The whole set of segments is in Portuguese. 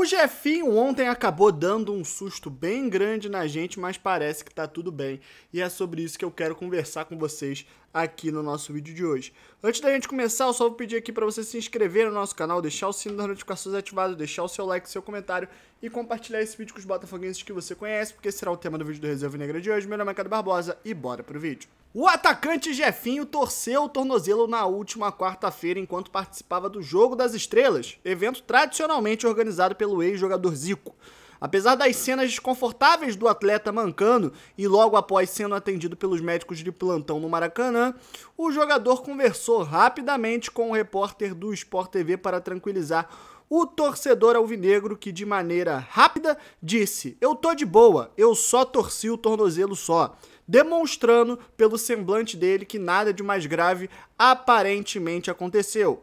O Jefinho ontem acabou dando um susto bem grande na gente, mas parece que tá tudo bem. E é sobre isso que eu quero conversar com vocês aqui no nosso vídeo de hoje. Antes da gente começar, eu só vou pedir aqui para você se inscrever no nosso canal, deixar o sino das notificações ativado, deixar o seu like, seu comentário e compartilhar esse vídeo com os botafoguenses que você conhece, porque será o tema do vídeo do Reserva Negra de hoje. Meu nome é Cada Barbosa e bora pro vídeo. O atacante Jefinho torceu o tornozelo na última quarta-feira enquanto participava do Jogo das Estrelas, evento tradicionalmente organizado pelo ex-jogador Zico. Apesar das cenas desconfortáveis do atleta mancando e logo após sendo atendido pelos médicos de plantão no Maracanã, o jogador conversou rapidamente com o repórter do Sport TV para tranquilizar o torcedor alvinegro que de maneira rápida disse: "Eu tô de boa, eu só torci o tornozelo só" demonstrando pelo semblante dele que nada de mais grave aparentemente aconteceu.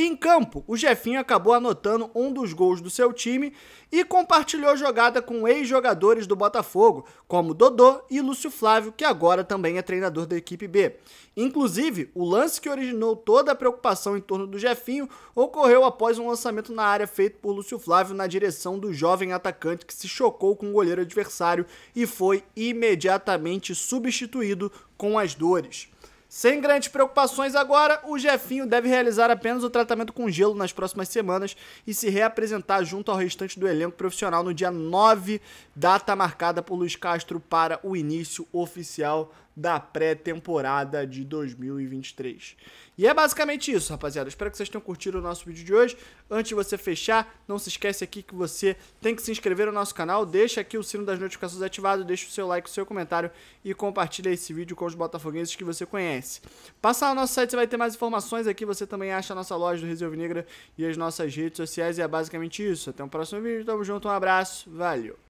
Em campo, o Jefinho acabou anotando um dos gols do seu time e compartilhou jogada com ex-jogadores do Botafogo, como Dodô e Lúcio Flávio, que agora também é treinador da equipe B. Inclusive, o lance que originou toda a preocupação em torno do Jefinho ocorreu após um lançamento na área feito por Lúcio Flávio na direção do jovem atacante que se chocou com o goleiro adversário e foi imediatamente substituído com as dores. Sem grandes preocupações agora, o Jefinho deve realizar apenas o tratamento com gelo nas próximas semanas e se reapresentar junto ao restante do elenco profissional no dia 9, data marcada por Luiz Castro para o início oficial da pré-temporada de 2023. E é basicamente isso, rapaziada. Espero que vocês tenham curtido o nosso vídeo de hoje. Antes de você fechar, não se esquece aqui que você tem que se inscrever no nosso canal, deixa aqui o sino das notificações ativado, deixa o seu like, o seu comentário e compartilha esse vídeo com os botafoguenses que você conhece conhece. Passar no nosso site, você vai ter mais informações aqui. Você também acha a nossa loja do resolve Negra e as nossas redes sociais. E é basicamente isso. Até o próximo vídeo. Tamo junto, um abraço. Valeu.